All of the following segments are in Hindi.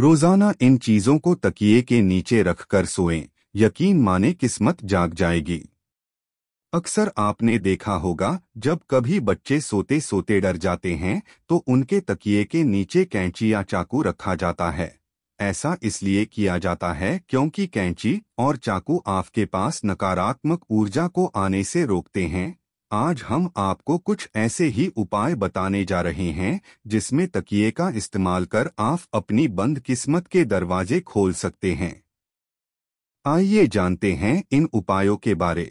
रोजाना इन चीजों को तकिए के नीचे रखकर सोएं, यकीन माने किस्मत जाग जाएगी अक्सर आपने देखा होगा जब कभी बच्चे सोते सोते डर जाते हैं तो उनके तकिए के नीचे कैंची या चाकू रखा जाता है ऐसा इसलिए किया जाता है क्योंकि कैंची और चाकू आपके पास नकारात्मक ऊर्जा को आने से रोकते हैं आज हम आपको कुछ ऐसे ही उपाय बताने जा रहे हैं जिसमें तकिए का इस्तेमाल कर आप अपनी बंद किस्मत के दरवाजे खोल सकते हैं आइए जानते हैं इन उपायों के बारे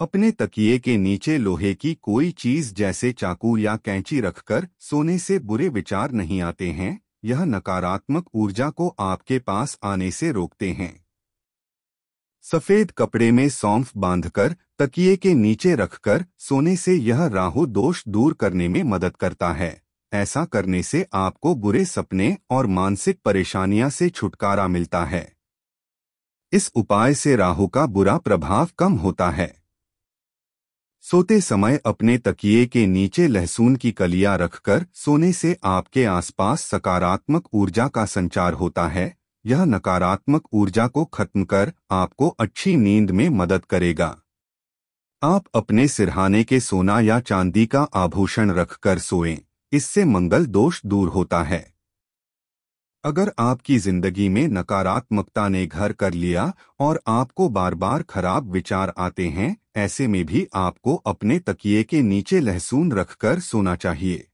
अपने तकिए के नीचे लोहे की कोई चीज जैसे चाकू या कैंची रखकर सोने से बुरे विचार नहीं आते हैं यह नकारात्मक ऊर्जा को आपके पास आने से रोकते हैं सफेद कपड़े में सौंफ बांधकर तकिए के नीचे रखकर सोने से यह राहु दोष दूर करने में मदद करता है ऐसा करने से आपको बुरे सपने और मानसिक परेशानियां से छुटकारा मिलता है इस उपाय से राहु का बुरा प्रभाव कम होता है सोते समय अपने तकिए के नीचे लहसुन की कलियां रखकर सोने से आपके आसपास सकारात्मक ऊर्जा का संचार होता है यह नकारात्मक ऊर्जा को खत्म कर आपको अच्छी नींद में मदद करेगा आप अपने सिरहाने के सोना या चांदी का आभूषण रखकर सोएं, इससे मंगल दोष दूर होता है अगर आपकी जिंदगी में नकारात्मकता ने घर कर लिया और आपको बार बार खराब विचार आते हैं ऐसे में भी आपको अपने तकिए के नीचे लहसुन रखकर सोना चाहिए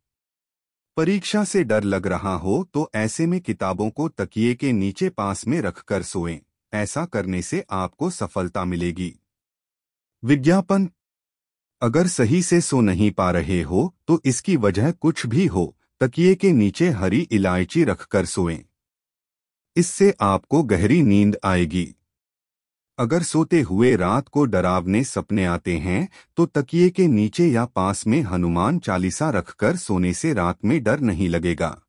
परीक्षा से डर लग रहा हो तो ऐसे में किताबों को तकिए के नीचे पास में रखकर सोएं। ऐसा करने से आपको सफलता मिलेगी विज्ञापन अगर सही से सो नहीं पा रहे हो तो इसकी वजह कुछ भी हो तकिए के नीचे हरी इलायची रखकर सोएं। इससे आपको गहरी नींद आएगी अगर सोते हुए रात को डरावने सपने आते हैं तो तकिए के नीचे या पास में हनुमान चालीसा रखकर सोने से रात में डर नहीं लगेगा